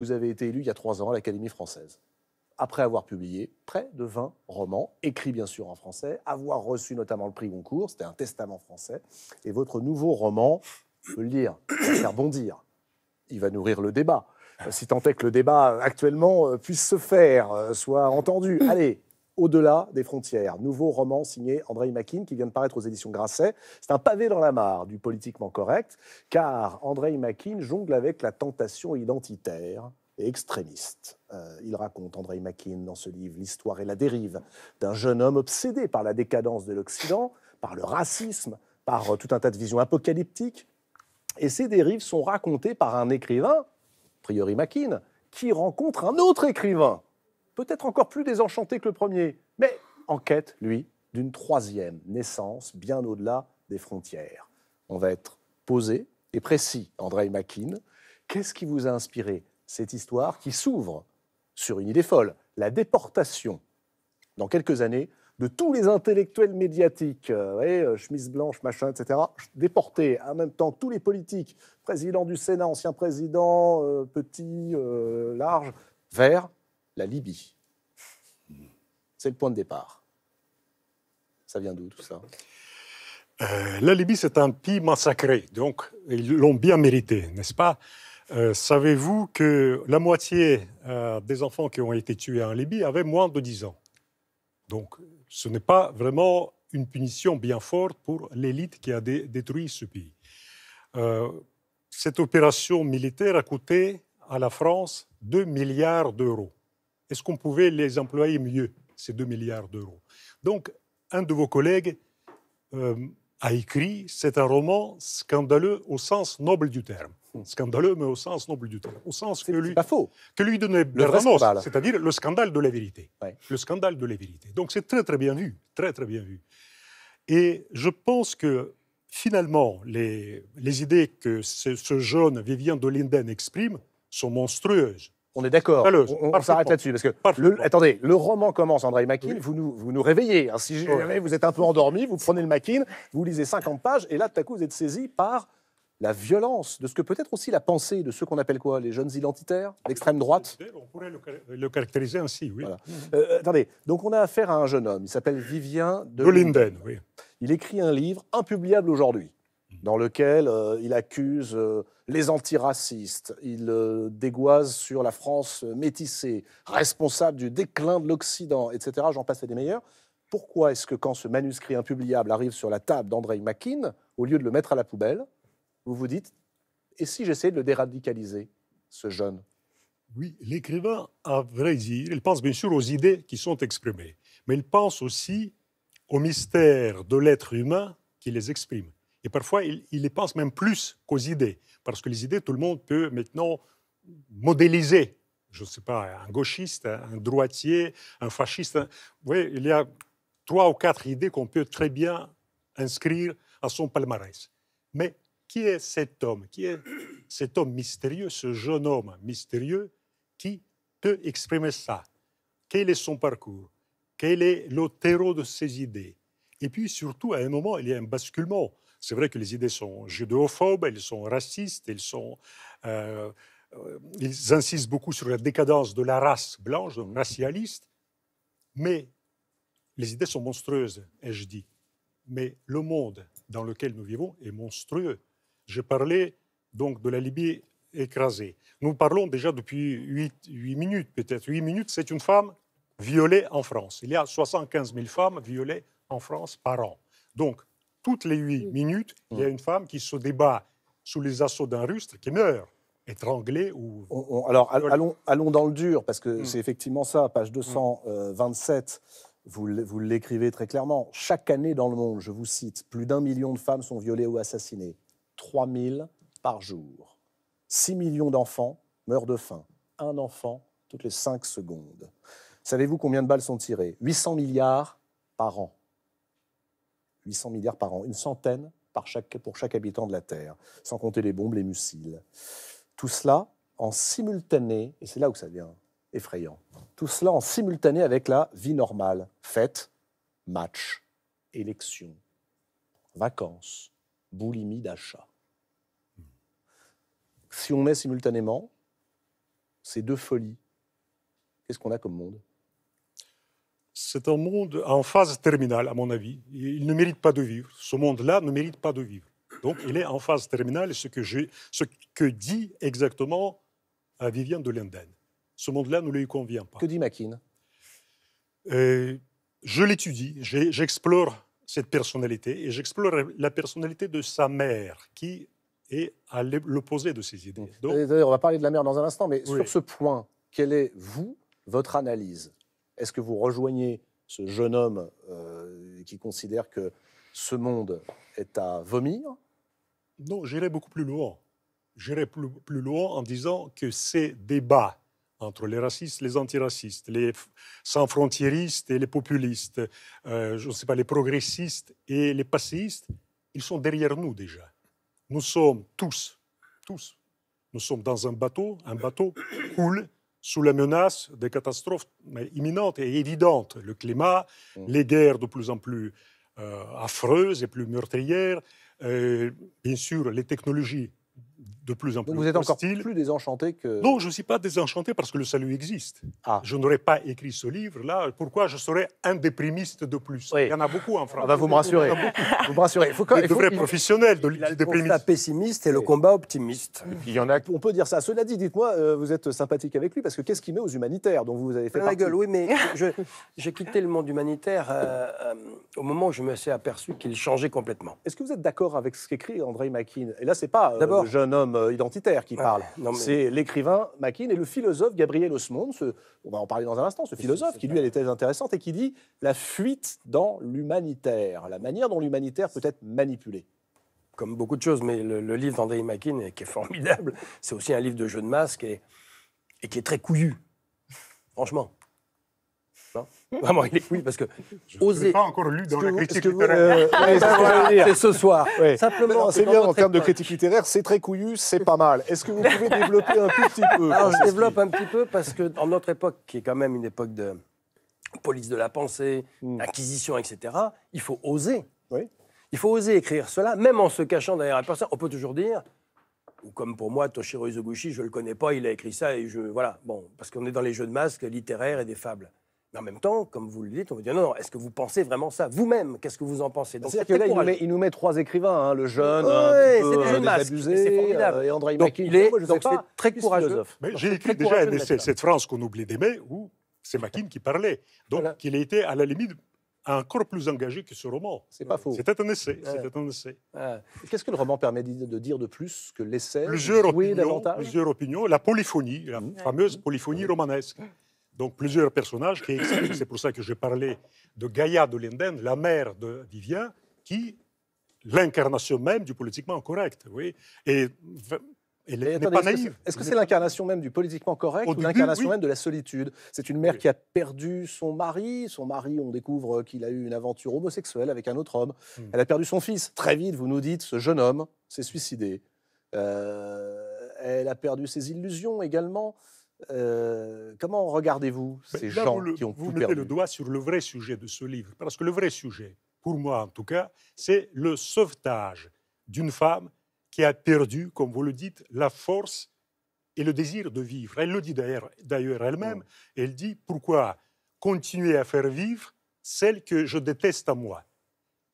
Vous avez été élu il y a trois ans à l'Académie française. Après avoir publié près de 20 romans, écrits bien sûr en français, avoir reçu notamment le prix Goncourt, c'était un testament français, et votre nouveau roman, le lire, va faire bondir. Il va nourrir le débat. Si tant est que le débat actuellement euh, puisse se faire, euh, soit entendu. Allez, au-delà des frontières, nouveau roman signé André Makin qui vient de paraître aux éditions Grasset. C'est un pavé dans la mare du politiquement correct, car André Makin jongle avec la tentation identitaire et extrémiste. Euh, il raconte, André Makin, dans ce livre, l'histoire et la dérive d'un jeune homme obsédé par la décadence de l'Occident, par le racisme, par euh, tout un tas de visions apocalyptiques. Et ces dérives sont racontées par un écrivain, priori Makin, qui rencontre un autre écrivain peut-être encore plus désenchanté que le premier, mais en quête, lui, d'une troisième naissance bien au-delà des frontières. On va être posé et précis, Andrei Makin. Qu'est-ce qui vous a inspiré cette histoire qui s'ouvre sur une idée folle, la déportation, dans quelques années, de tous les intellectuels médiatiques, euh, euh, chemise blanche, machin, etc., déportés en même temps tous les politiques, président du Sénat, ancien président, euh, petit, large, vers la Libye. C'est le point de départ. Ça vient d'où tout ça euh, La Libye, c'est un pays massacré, donc ils l'ont bien mérité, n'est-ce pas euh, Savez-vous que la moitié euh, des enfants qui ont été tués en Libye avaient moins de 10 ans Donc ce n'est pas vraiment une punition bien forte pour l'élite qui a détruit ce pays. cette opération militaire a coûté à la France 2 milliards d'euros. Est-ce qu'on pouvait les employer mieux c'est 2 milliards d'euros. Donc, un de vos collègues euh, a écrit, c'est un roman scandaleux au sens noble du terme. Hmm. Scandaleux, mais au sens noble du terme. Au sens que lui, pas faux. que lui donnait c'est-à-dire le scandale de la vérité. Le scandale de la vérité. Donc c'est très très bien vu, très très bien vu. Et je pense que finalement, les, idées que ce, ce jeune Vivien de Linden exprime sont monstrueuses. On est d'accord. On, s'arrête là-dessus. Parce que, attendez, le roman commence, André Mackin, vous, nous, vous nous réveillez. Hein. vous êtes un peu endormi, vous prenez le Mackin, vous lisez 50 pages, et là, tout à coup, vous êtes saisi par la violence de ce que peut-être aussi la pensée de ceux qu'on appelle quoi Les jeunes identitaires L'extrême droite On pourrait le, caractériser ainsi, oui. Euh, attendez, donc on a affaire à un jeune homme, il s'appelle Vivien de, Linden. Il écrit un livre impubliable aujourd'hui dans lequel euh, il accuse euh, les antiracistes, il euh, dégoise sur la France métissée, responsable du déclin de l'Occident, etc. J'en passe à des meilleurs. Pourquoi est-ce que quand ce manuscrit impubliable arrive sur la table d'André Mackin, au lieu de le mettre à la poubelle, vous vous dites et si j'essayais de le déradicaliser, ce jeune Oui, l'écrivain, a vrai dire, il pense bien sûr aux idées qui sont exprimées, mais il pense aussi au mystère de l'être humain qui les exprime. Et parfois, il, les pense même plus qu'aux idées, parce que les idées, tout le monde peut maintenant modéliser. Je ne sais pas, un gauchiste, un droitier, un fasciste. Oui, il y a trois ou quatre idées qu'on peut très bien inscrire à son palmarès. Mais qui est cet homme Qui est cet homme mystérieux, ce jeune homme mystérieux qui peut exprimer ça Quel est son parcours Quel est le terreau de ses idées Et puis surtout, à un moment, il y a un basculement. C'est vrai que les idées sont judéophobes, elles sont racistes, elles sont... Euh, euh, ils insistent beaucoup sur la décadence de la race blanche, donc racialiste, mais les idées sont monstrueuses, ai-je dit. Mais le monde dans lequel nous vivons est monstrueux. J'ai parlé donc de la Libye écrasée. Nous parlons déjà depuis 8, 8 minutes, peut-être. 8 minutes, c'est une femme violée en France. Il y a 75 000 femmes violées en France par an. Donc, toutes les huit minutes, il y a mm. une femme qui se débat sous les assauts d'un rustre qui meurt étranglé ou... alors, allons, allons dans le dur, parce que mm. c'est effectivement ça, page 227, mm. euh, vous, vous l'écrivez très clairement. Chaque année dans le monde, je vous cite, plus d'un million de femmes sont violées ou assassinées. 000 par jour. 6 millions d'enfants meurent de faim. Un enfant toutes les 5 secondes. Savez-vous combien de balles sont tirées 800 milliards par an. 800 milliards par an, une centaine par pour chaque habitant de la Terre, sans compter les bombes, les missiles. Tout cela en simultané, et c'est là où ça devient effrayant, tout cela en simultané avec la vie normale, fête, match, élection, vacances, boulimie d'achat. Si on met simultanément ces deux folies, qu'est-ce qu'on a comme monde c'est un monde en phase terminale, à mon avis. Il ne mérite pas de vivre. Ce monde-là ne mérite pas de vivre. Donc, il est en phase terminale, ce que, ce que dit exactement à euh, de Linden. Ce monde-là ne lui convient pas. Que dit mackin? Euh, je l'étudie, j'explore cette personnalité et j'explore la personnalité de sa mère qui est à l'opposé de ses idées. Mmh. Donc, on va parler de la mère dans un instant, mais sur ce point, quelle est, vous, votre analyse est-ce que vous rejoignez ce jeune homme euh, qui considère que ce monde est à vomir Non, j'irai beaucoup plus loin. J'irai plus, loin en disant que ces débats entre les racistes, les antiracistes, les sans-frontiéristes et les populistes, euh, je ne sais pas, les progressistes et les passéistes, ils sont derrière nous déjà. Nous sommes tous, tous, nous sommes dans un bateau, un bateau coule sous la menace des catastrophes imminentes et évidentes. Le climat, mm. les guerres de plus en plus euh, affreuses et plus meurtrières, euh, bien sûr les technologies plus vous êtes encore plus désenchanté que. Non, je ne suis pas désenchanté parce que le salut existe. Ah. Je n'aurais pas écrit ce livre-là. Pourquoi je serais un déprimiste de plus Il y en a beaucoup en France. vous me rassurez. Vous me rassurez. Il faut quand même. professionnel vrais professionnels de le pessimiste et le combat optimiste. il y en a. On peut dire ça. Cela dit, dites-moi, euh, vous êtes sympathique avec lui parce que qu'est-ce qu'il met aux humanitaires dont vous avez fait la gueule, oui, mais j'ai quitté le monde humanitaire euh, euh, au moment où je me suis aperçu qu'il changeait complètement. Est-ce que vous êtes d'accord avec ce qu'écrit André Makin Et là, c'est pas le jeune homme euh, identitaire qui parle. C'est l'écrivain Mackin et le philosophe Gabriel Osmond, on va en parler dans un instant, ce philosophe qui, lui, a des thèses intéressantes et qui dit la fuite dans l'humanitaire, la manière dont l'humanitaire peut être manipulé comme beaucoup de choses, mais le, livre d'André Mackin, qui est formidable, c'est aussi un livre de jeu de masque et, et qui est très couillu, franchement. Vraiment, oui parce que je Pas encore lu dans la critique littéraire. Euh, c'est ce soir. Simplement, c'est bien en termes de critique littéraire, c'est très couillu, c'est pas mal. Est-ce que vous pouvez développer un petit peu Alors, je développe un petit peu parce que dans notre époque, qui est quand même une époque de police de la pensée, acquisition, hmm. etc., il faut oser. Il faut oser écrire cela, même en se cachant derrière un personne. On peut toujours dire, ou comme pour moi, Toshiro Izoguchi, je ne le connais pas, il a écrit ça, et je. Voilà, bon, parce qu'on est dans les jeux de masques littéraires et des fables. Mais en même temps, comme vous le dites, on vous dit non, non, est-ce que vous pensez vraiment ça Vous-même, qu'est-ce que vous en pensez cest il nous, met, trois écrivains, hein, le jeune, le un peu, euh, euh, et André donc, il est, donc très courageux. Mais j'ai écrit déjà un essai, cette France qu'on oublie d'aimer, où c'est Makin qui parlait. Donc il a été, à la limite encore plus engagé que ce roman. C'est pas faux. C'était un essai. C'était un essai. Qu'est-ce que le roman permet de dire de plus que l'essai Plusieurs opinions. La polyphonie, la mmh. fameuse polyphonie romanesque. Donc plusieurs personnages qui expliquent, c'est pour ça que j'ai parlé de Gaïa de Linden, la mère de Vivien, qui l'incarnation même du politiquement correct. Oui. Et elle n'est pas naïve. Est-ce que c'est l'incarnation même du politiquement correct ou l'incarnation même de la solitude C'est une mère qui a perdu son mari. Son mari, on découvre qu'il a eu une aventure homosexuelle avec un autre homme. Hmm. Elle a perdu son fils. Très vite, vous nous dites, ce jeune homme s'est suicidé. Euh, elle a perdu ses illusions également. Euh, comment regardez-vous ces gens qui ont Vous mettez le doigt sur le vrai sujet de ce livre, parce que le vrai sujet, pour moi en tout cas, c'est le sauvetage d'une femme qui a perdu, comme vous le dites, la force et le désir de vivre. Elle le dit d'ailleurs elle-même. Hmm. Elle dit pourquoi continuer à faire vivre celle que je déteste à moi.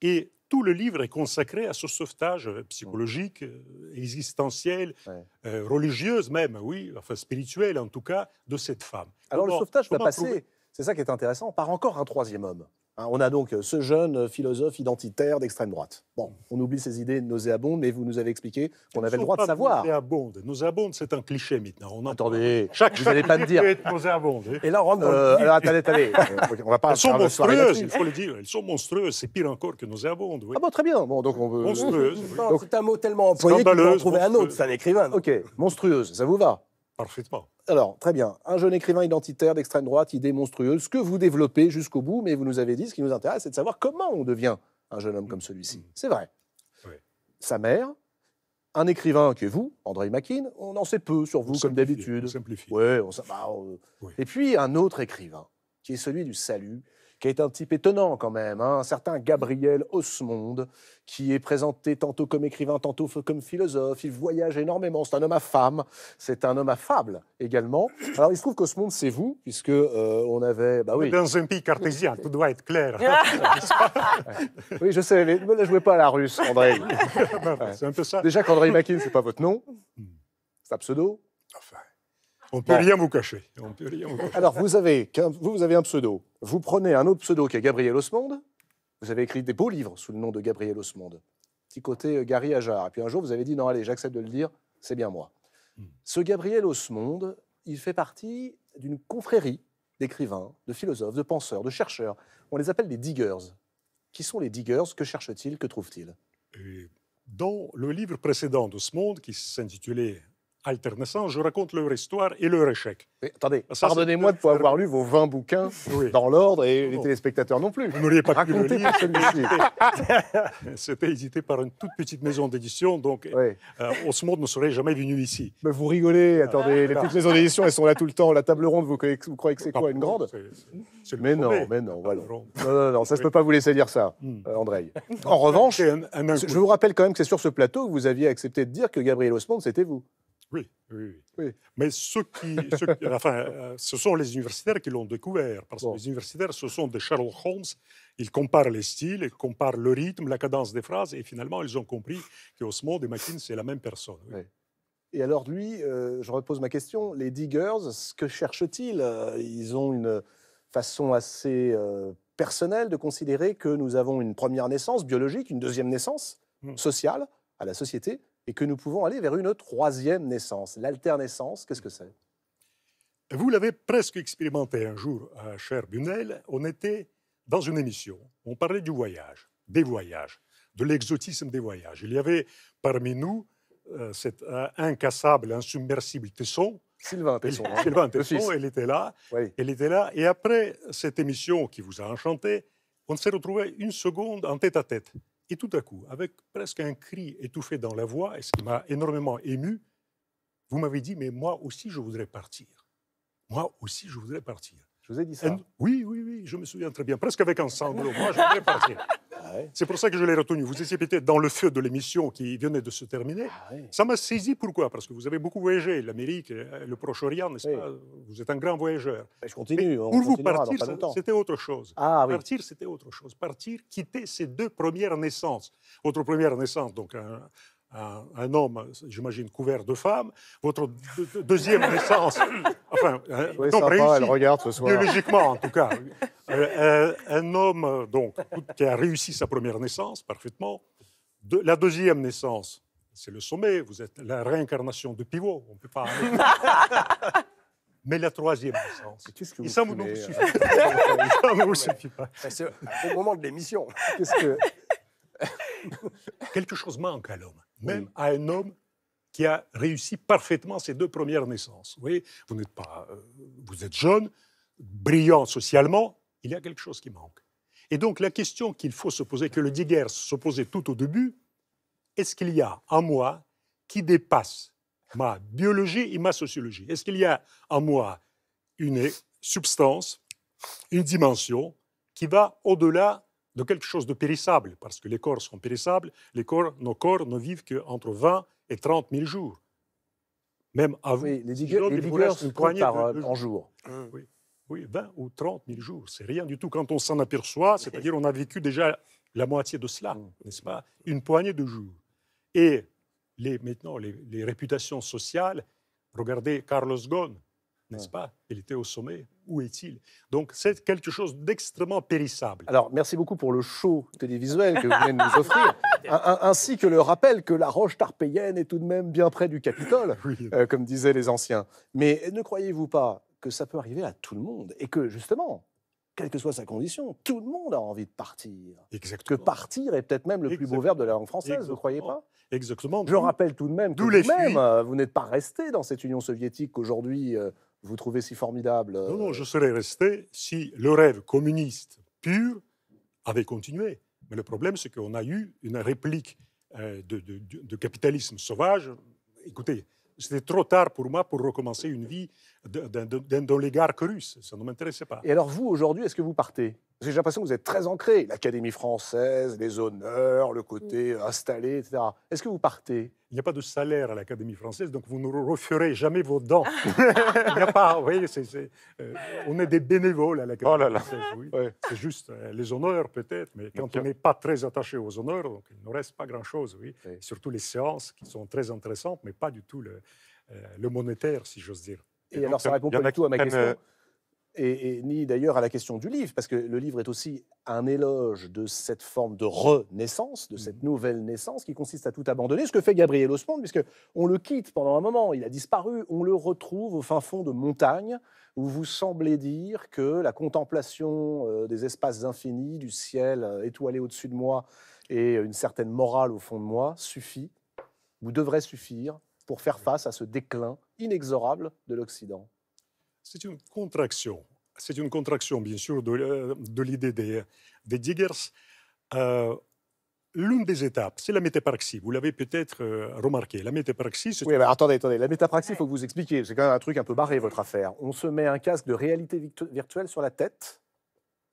Et tout le livre est consacré à ce sauvetage euh, mmh. psychologique, euh, existentiel, euh, religieuse même, oui, enfin spirituel en tout cas, de cette femme. Alors le sauvetage va passer, c'est ça qui est intéressant, par encore un troisième homme. Hein, on a donc euh, ce jeune euh, philosophe identitaire d'extrême droite. Bon, on oublie ses idées nauséabondes, mais vous nous avez expliqué qu'on avait le droit de savoir. Nauséabonde, nauséabonde, c'est un cliché maintenant. Attendez, chaque, vous n'allez pas me dire. Hein. Et là, on euh, alors, attendez, attendez. Euh, on va pas elles sont monstrueuses, il faut le dire. Elles sont monstrueuses, c'est pire encore que nauséabonde. Oui. Ah bon, très bien. Bon, donc on veut... Monstrueuse. C'est un mot tellement employé qu'on vous en trouver un autre. C'est un écrivain. Ok, monstrueuse, ça vous va Parfaitement. Alors, très bien. Un jeune écrivain identitaire d'extrême droite, idée monstrueuse, que vous développez jusqu'au bout, mais vous nous avez dit, ce qui nous intéresse, c'est de savoir comment on devient un jeune homme comme celui-ci. Mm. C'est vrai. Sa mère, un écrivain qui est vous, André Makin, on en sait peu sur vous, comme d'habitude. On bah, euh. Et puis un autre écrivain, qui est celui du salut, qui est un type étonnant quand même, hein. un certain Gabriel Osmond, qui est présenté tantôt comme écrivain, tantôt comme philosophe. Il voyage énormément. C'est un homme à femme. C'est un homme à fable également. Alors, il se trouve qu'Osmonde, c'est vous, puisque euh, on avait. Bah, oui. Dans un pays cartésien, tout doit être clair. Ah. oui, je sais, mais ne la jouez pas à la russe, André. c'est un peu ça. Déjà qu'André ce n'est pas votre nom. C'est un pseudo. on peut On peut rien vous cacher. Alors, vous avez, vous, vous avez un pseudo. Vous prenez un autre pseudo qui est Gabriel Osmonde. Vous avez écrit des beaux livres sous le nom de Gabriel Osmonde. Petit côté euh, Gary Ajar. Et puis un jour, vous avez dit non, allez, j'accepte de le dire, c'est bien moi. Hmm. Ce Gabriel Osmonde, il fait partie d'une confrérie d'écrivains, de philosophes, de penseurs, de chercheurs. On les appelle les diggers. Qui sont les diggers Que cherchent-ils Que trouvent-ils Dans le livre précédent d'Osmonde, qui s'intitulait alternessant, je raconte leur histoire et leur échec. attendez, pardonnez-moi de ne pas avoir lu vos 20 bouquins dans l'ordre et les téléspectateurs non plus. Vous n'auriez pas pu le lire, C'était édité par une toute petite maison d'édition, donc euh, Osmond ne serait jamais venu ici. Mais vous rigolez, ah, attendez, les petites maisons d'édition, elles sont là tout le temps. La table ronde, vous, croyez que c'est quoi, une ah, grande Mais non, mais non, voilà. Non, non, ça, je ne peux pas vous laisser dire ça, hmm. euh, André. En revanche, je vous rappelle quand même que c'est sur ce plateau que vous aviez accepté de dire que Gabriel Osmond, c'était vous. Oui, oui, oui. Mais ceux qui, euh, ce sont les universitaires qui l'ont découvert, parce que les universitaires, ce sont des Sherlock Holmes. Ils comparent les styles, ils comparent le rythme, la cadence des phrases, et finalement, ils ont compris qu'Osmond et Mackin, c'est la même personne. Et alors, lui, euh, je repose ma question les diggers, ce que cherchent-ils euh, Ils ont une façon assez personnelle de considérer que nous avons une première naissance biologique, une deuxième naissance hmm. sociale à la société, et que nous pouvons aller vers une troisième naissance. L'alternaissance, qu'est-ce que c'est Vous l'avez presque expérimenté un jour, euh, cher Bunel. On était dans une émission, on parlait du voyage, des voyages, de l'exotisme des voyages. Il y avait parmi nous euh, cet euh, incassable, insubmersible Tesson. Sylvain Tesson. Hein. Sylvain Tesson, elle était là. Elle était là. Et après cette émission qui vous a enchanté, on s'est retrouvé une seconde en tête à tête. Et tout à coup, avec presque un cri étouffé dans la voix, et ce qui m'a énormément ému, vous m'avez dit, mais moi aussi, je voudrais partir. Moi aussi, je voudrais partir. Je vous ai dit ça. Oui, oui, oui, je me souviens très bien. Presque avec un sanglot. Moi, je voulais partir. Ah C'est pour ça que je l'ai retenu. Vous étiez peut-être dans le feu de l'émission qui venait de se terminer. Ah ça m'a saisi. Pourquoi Parce que vous avez beaucoup voyagé, l'Amérique, euh, le Proche-Orient, n'est-ce pas Vous êtes un grand voyageur. je continue. pour vous, partir, c'était autre chose. Ah partir, c'était autre chose. Partir, quitter ces deux premières naissances. Votre première naissance, donc euh, un, homme, j'imagine, couvert de femmes, votre deuxième naissance, enfin, euh, non, elle regarde ce soir. biologiquement en tout cas, euh, un homme donc qui a réussi sa première naissance parfaitement, de, la deuxième naissance, c'est le sommet, vous êtes la réincarnation de pivot, on ne peut pas. Mais la troisième naissance. Qu'est-ce que Et ça ne vous, suffit pas. ça pas. Au moment de l'émission. Qu'est-ce que. Quelque chose manque à l'homme même à un homme qui a réussi parfaitement ses deux premières naissances. Vous vous n'êtes pas, euh, vous êtes jeune, brillant socialement, il y a quelque chose qui manque. Et donc la question qu'il faut se poser, que le Diguerre se posait tout au début, est-ce qu'il y a en moi qui dépasse ma biologie et ma sociologie Est-ce qu'il y a en moi une substance, une dimension qui va au-delà de quelque chose de périssable, parce que les corps sont périssables, les corps, nos corps ne vivent qu'entre 20 et 30 000 jours. Même avant. les les se de, euh, jours. en ah oui. oui, 20 ou 30 000 jours, c'est rien du tout quand on s'en aperçoit, c'est-à-dire on a vécu déjà la moitié de cela, mm. n'est-ce pas Une poignée de jours. Et les, maintenant, les, réputations sociales, regardez Carlos Ghosn, n'est-ce pas Il était au sommet où est-il Donc, c'est quelque chose d'extrêmement périssable. Alors, merci beaucoup pour le show télévisuel que vous venez de nous offrir, ainsi que le rappel que la roche tarpéienne est tout de même bien près du Capitole, euh, comme disaient les anciens. Mais ne croyez-vous pas que ça peut arriver à tout le monde et que, justement, quelle que soit sa condition, tout le monde a envie de partir. Exactement. Que partir est peut-être même le plus beau verbe de la langue française, vous ne croyez pas Exactement. Je rappelle tout de même que vous euh, vous, n'êtes pas resté dans cette Union soviétique qu'aujourd'hui euh, vous trouvez si formidable. Non, non, euh, je serais resté si le rêve communiste pur avait continué. Mais le problème, c'est qu'on a eu une réplique euh, de, capitalisme sauvage. Écoutez, c'était trop tard pour moi pour recommencer une vie d'un oligarque russe. Ça ne m'intéressait pas. Et alors vous, aujourd'hui, est-ce que vous partez J'ai l'impression que vous êtes très ancré. L'Académie française, les honneurs, le côté installé, etc. Est-ce que vous partez il n'y a pas de salaire à l'Académie française, donc vous ne referez jamais vos dents. il n'y a pas, voyez, euh, on est des bénévoles à l'Académie oh française. C'est juste euh, les honneurs peut-être, mais quand on n'est pas très attaché aux honneurs, donc il ne reste pas grand-chose. Oui. Surtout les séances qui sont très intéressantes, mais pas du tout le, euh, le monétaire, si j'ose dire. Et, alors ça répond pas du tout à ma question et, ni d'ailleurs à la question du livre, parce que le livre est aussi un éloge de cette forme de renaissance, de cette mmh. nouvelle naissance qui consiste à tout abandonner, ce que fait Gabriel Osmond, puisque on le quitte pendant un moment, il a disparu, on le retrouve au fin fond de montagne, où vous semblez dire que la contemplation euh, des espaces infinis, du ciel euh, étoilé au-dessus de moi, et une certaine morale au fond de moi suffit, ou devrait suffire, pour faire mmh. face à ce déclin inexorable de l'Occident. C'est une contraction. C'est une contraction, bien sûr, de, euh, l'idée des, diggers. Euh, l'une des étapes, c'est la métapraxie. Vous l'avez peut-être euh, remarqué. La métapraxie, c'est... Oui, attendez, attendez. La métapraxie, il faut que vous expliquiez. C'est quand même un truc un peu barré, votre affaire. On se met un casque de réalité virtuelle sur la tête.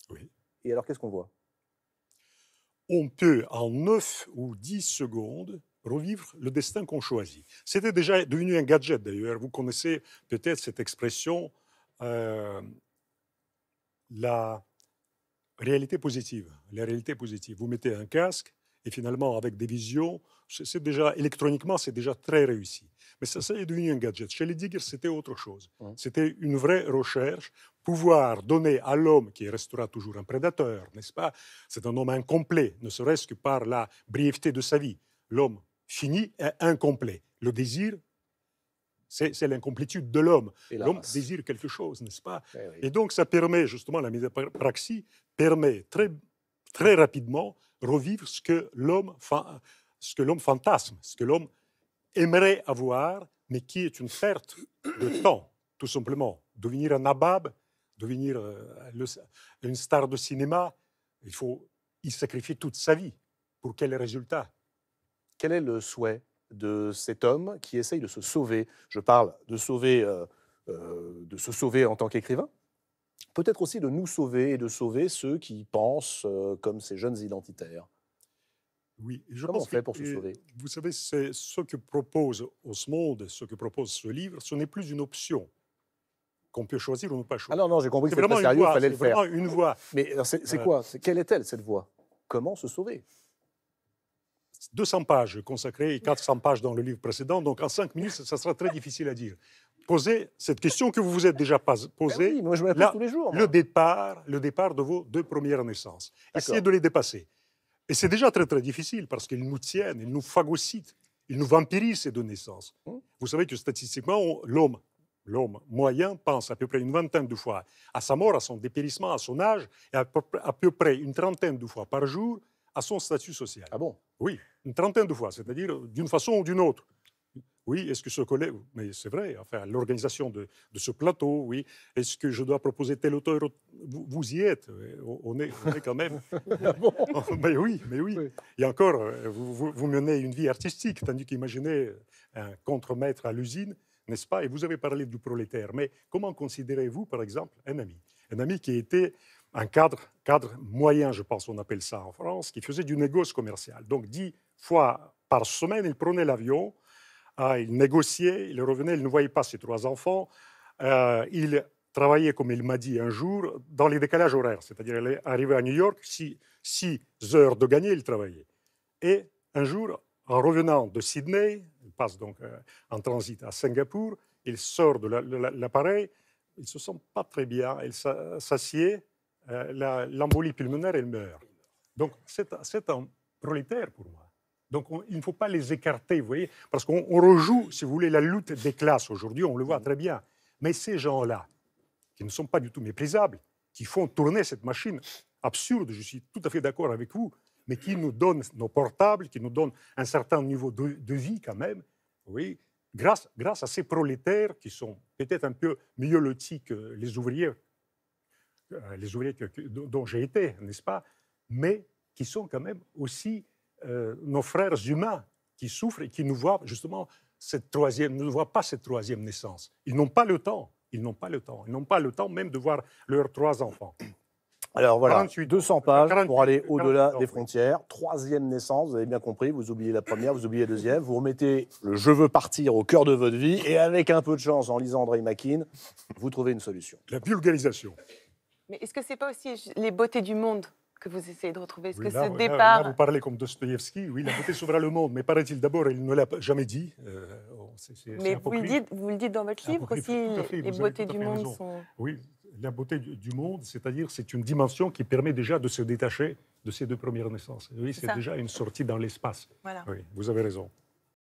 Oui. Et alors, qu'est-ce qu'on voit On peut, en 9 ou 10 secondes, revivre le destin qu'on choisit. C'était déjà devenu un gadget, d'ailleurs. Vous connaissez peut-être cette expression euh, la réalité positive. La réalité positive. Vous mettez un casque et finalement, avec des visions, c'est déjà électroniquement, c'est déjà très réussi. Mais ça, ça est devenu un gadget. Chez les Diggers, c'était autre chose. C'était une vraie recherche, pouvoir donner à l'homme, qui restera toujours un prédateur, n'est-ce pas C'est un homme incomplet, ne serait-ce que par la brièveté de sa vie. L'homme fini est incomplet. Le désir c'est l'incomplétude de l'homme. L'homme désire quelque chose, n'est-ce pas eh Et donc, ça permet justement, la métapraxie permet très, très rapidement revivre ce que l'homme ce que l'homme fantasme, ce que l'homme aimerait avoir, mais qui est une perte de temps, tout simplement. Devenir un nabab, devenir euh, une star de cinéma, il faut y sacrifier toute sa vie. Pour quel résultat Quel est le souhait de cet homme qui essaye de se sauver. Je parle de sauver, euh, euh, de se sauver en tant qu'écrivain, peut-être aussi de nous sauver et de sauver ceux qui pensent euh, comme ces jeunes identitaires. Oui, je Comment on fait pour se sauver Vous savez, c'est ce que propose Osmond, ce que propose ce livre, ce n'est plus une option qu'on peut choisir ou ne pas choisir. Ah non, non, j'ai compris que c'était sérieux, il fallait le faire. C'est vraiment une voie. Mais c'est quoi Quelle est-elle, cette voie Comment se sauver 200 pages consacrées et 400 pages dans le livre précédent. Donc en 5 minutes, ça sera très difficile à dire. Posez cette question que vous vous êtes déjà ben posée. moi je la tous les jours. Le départ, le départ de vos deux premières naissances. Essayez de les dépasser. Et c'est déjà très très difficile parce qu'ils nous tiennent, ils nous phagocytent, ils nous vampirisent ces deux naissances. Mmh. Vous savez que statistiquement, l'homme l'homme moyen pense à peu près une vingtaine de fois à sa mort, à son dépérissement, à son âge, et à peu, près une trentaine de fois par jour à son statut social. Ah bon Oui, une trentaine de fois, c'est-à-dire d'une façon ou d'une autre. Oui, est-ce que ce collègue, mais c'est vrai, enfin, l'organisation de, ce plateau, oui, est-ce que je dois proposer tel auteur vous, y êtes, on est, quand même. Ah oh, mais oui, mais oui. Et encore, vous, menez une vie artistique, tandis qu'imaginez un contremaître à l'usine, n'est-ce pas Et vous avez parlé du prolétaire, mais comment considérez-vous, par exemple, un ami Un ami qui était un cadre, cadre moyen, je pense on appelle ça en France, qui faisait du négoce commercial. Donc dix fois par semaine, il prenait l'avion, hein, il négociait, il revenait, il ne voyait pas ses trois enfants, euh, il travaillait, comme il m'a dit un jour, dans les décalages horaires, c'est-à-dire il arrivait à New York, six, heures de gagner, il travaillait. Et un jour, en revenant de Sydney, il passe donc euh, en transit à Singapour, il sort de l'appareil, il ne se sent pas très bien, il s'assied, euh, l'embolie pulmonaire, elle meurt. Donc, c'est un prolétaire pour moi. Donc, il ne faut pas les écarter, vous voyez, parce qu'on rejoue, si vous voulez, la lutte des classes aujourd'hui, on le voit très bien. Mais ces gens-là, qui ne sont pas du tout méprisables, qui font tourner cette machine absurde, je suis tout à fait d'accord avec vous, mais qui nous donnent nos portables, qui nous donnent un certain niveau de, vie quand même, oui, grâce, grâce à ces prolétaires qui sont peut-être un peu mieux lotis que les ouvriers euh, les ouvriers dont j'ai été, n'est-ce pas, mais qui sont quand même aussi euh, nos frères humains qui souffrent et qui nous voient justement cette troisième, ne voient pas cette troisième naissance. Ils n'ont pas le temps. Ils n'ont pas le temps. Ils n'ont pas le temps même de voir leurs trois enfants. Alors voilà, 48, 200 pages pour aller au-delà des frontières. Troisième naissance, vous avez bien compris, vous oubliez la première, vous oubliez la deuxième, vous remettez le je veux partir au cœur de votre vie et avec un peu de chance en lisant André makin vous trouvez une solution. La vulgarisation. Mais est-ce que ce n'est pas aussi les beautés du monde que vous essayez de retrouver Est-ce que ce départ. vous parlez comme Dostoevsky, oui, la beauté sauvera le monde, mais paraît-il d'abord, il ne l'a jamais dit. Euh, mais vous le, dites, vous le dites dans votre livre aussi, les beautés du monde sont. Oui, la beauté du monde, c'est-à-dire c'est une dimension qui permet déjà de se détacher de ces deux premières naissances. Oui, c'est déjà une sortie dans l'espace. Voilà. Oui, vous avez raison.